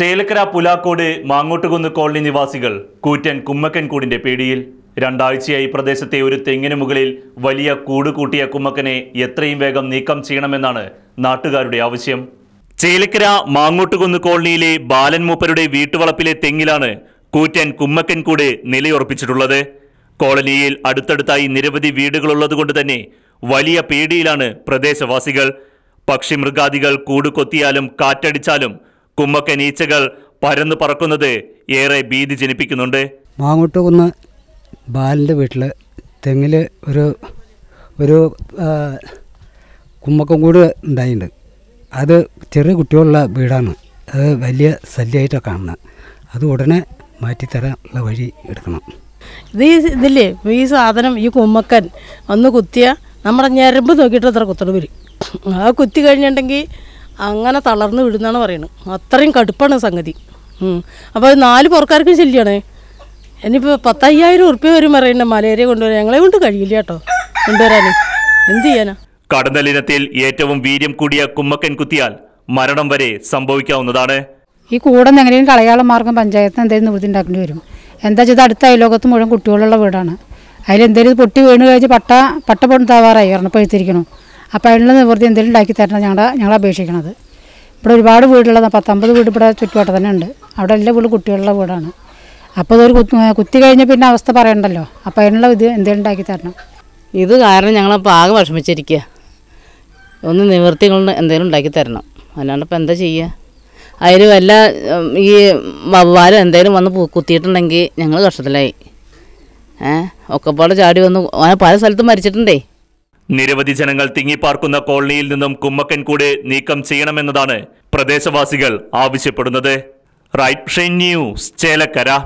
Chelakkara Pulakode മാങ്ങോട്ടുകുന്ന് colony നിവാസികൾ കൂറ്റൻ കുമ്മക്കൻകൂടിന്റെ പേടിയിൽ രണ്ടാഴ്ചയായി പ്രദേശത്തെ ഒരു തെങ്ങിന് മുകളിൽ വലിയ കൂട് കൂട്ടിയ കുമ്മക്കനെ എത്രയും വേഗം നീക്കം ചെയ്യണമെന്നാണ് നാട്ടുകാരുടെ ആവശ്യം ചേലക്കര മാങ്ങോട്ടുകുന്ന് കോളനിയിലെ ബാലൻ മൂപ്പരുടെ വീട്ടുവളപ്പിലെ തെങ്ങിലാണ് കൂറ്റൻ കുമ്മക്കൻകൂട് നിലയുറപ്പിച്ചിട്ടുള്ളത് കോളനിയിൽ അടുത്തടുത്തായി നിരവധി വീടുകളുള്ളതുകൊണ്ട് തന്നെ വലിയ പേടിയിലാണ് പ്രദേശവാസികൾ പക്ഷിമൃഗാദികൾ കൂട് കൊത്തിയാലും കാറ്റടിച്ചാലും കുമ്മക്കനീച്ചകൾ പരന്നു പറക്കുന്നത് ഏറെ ഭീതി ജനിപ്പിക്കുന്നുണ്ട് മാങ്ങോട്ടുകുന്ന് ബാലിൻ്റെ വീട്ടിൽ തെങ്ങിൽ ഒരു ഒരു കുമ്മക്കം കൂടി ഉണ്ടായിട്ടുണ്ട് അത് ചെറിയ കുട്ടികളുള്ള വീടാണ് അത് വലിയ ശല്യമായിട്ടാണ് കാണുന്നത് അത് ഉടനെ മാറ്റിത്തരാനുള്ള വഴി എടുക്കണം ഇത് ഇതില്ലേ ഈ സാധനം ഈ കുമ്മക്കൻ ഒന്ന് കുത്തിയ നമ്മുടെ ഞരമ്പ് നോക്കിയിട്ട് അത്ര കുത്തണ വരും ആ കുത്തി കഴിഞ്ഞിട്ടുണ്ടെങ്കിൽ അങ്ങനെ തളർന്നു വിടുന്നാണ് പറയുന്നത് അത്രയും കടുപ്പാണ് സംഗതി അപ്പോൾ നാല് പുറക്കാർക്കും ശല്യമാണ് ഇനിയിപ്പോൾ പത്തയ്യായിരം ഉറുപ്പ്യ വരും പറയുന്നത് മലേറിയ കൊണ്ടുവരാൻ ഞങ്ങളെ കൊണ്ട് കഴിയില്ല കേട്ടോ കൊണ്ടുവരാൻ എന്ത് ചെയ്യാനാ കടന്നലിനത്തിൽ ഏറ്റവും വീര്യം കൂടിയ കുമ്മക്കൻ കുത്തിയാൽ മരണം വരെ സംഭവിക്കാവുന്നതാണ് ഈ കൂടം എങ്ങനെയും കളയാളം മാർഗം പഞ്ചായത്ത് എന്തെങ്കിലും നിവൃത്തി ഉണ്ടാക്കേണ്ടി വരും എന്താ വെച്ചാൽ അടുത്ത അയലോകത്ത് മുഴുവൻ കുട്ടികളുള്ള വീടാണ് അതിലെന്തെങ്കിലും പൊട്ടി വീണ് കഴിഞ്ഞ് പട്ട പട്ട പൊട്ടാവാറായി ഒരെണ്ണം പഴുത്തിരിക്കണം അപ്പോൾ അതിനുള്ള നിവൃത്തി എന്തെങ്കിലും ഉണ്ടാക്കി തരണം ഞങ്ങളുടെ ഞങ്ങൾ അപേക്ഷിക്കണത് ഇവിടെ ഒരുപാട് വീടുള്ളത് പത്തൊമ്പത് വീട് ഇവിടെ ചുറ്റുവട്ടം തന്നെ ഉണ്ട് അവിടെ എല്ലാ വീടും കുട്ടികളുടെ വീടാണ് അപ്പോൾ അതൊരു കുത്തി കുത്തി കഴിഞ്ഞ പിന്നെ അവസ്ഥ പറയണ്ടല്ലോ അപ്പോൾ അതിനുള്ള ഇത് എന്തെങ്കിലും ഉണ്ടാക്കി തരണം ഇത് കാരണം ഞങ്ങളപ്പോൾ ആകെ വിഷമിച്ചിരിക്കുക ഒന്ന് നിവൃത്തി കൊണ്ട് എന്തെങ്കിലും ഉണ്ടാക്കി തരണം അല്ലാണ്ട് ഇപ്പോൾ എന്താ ചെയ്യുക അതിന് വല്ല ഈ വവ്വാലും എന്തെങ്കിലും വന്ന് കുത്തിയിട്ടുണ്ടെങ്കിൽ ഞങ്ങൾ കഷ്ടത്തിലായി ഏ ഒക്കെപ്പാട് ചാടി വന്ന് പല സ്ഥലത്തും മരിച്ചിട്ടുണ്ടേ നിരവധി ജനങ്ങൾ തിങ്ങിപ്പാർക്കുന്ന കോളനിയിൽ നിന്നും കുമ്മക്കൻ കൂടെ നീക്കം ചെയ്യണമെന്നതാണ് പ്രദേശവാസികൾ ആവശ്യപ്പെടുന്നത് റൈറ്റ് ന്യൂസ് ചേലക്കര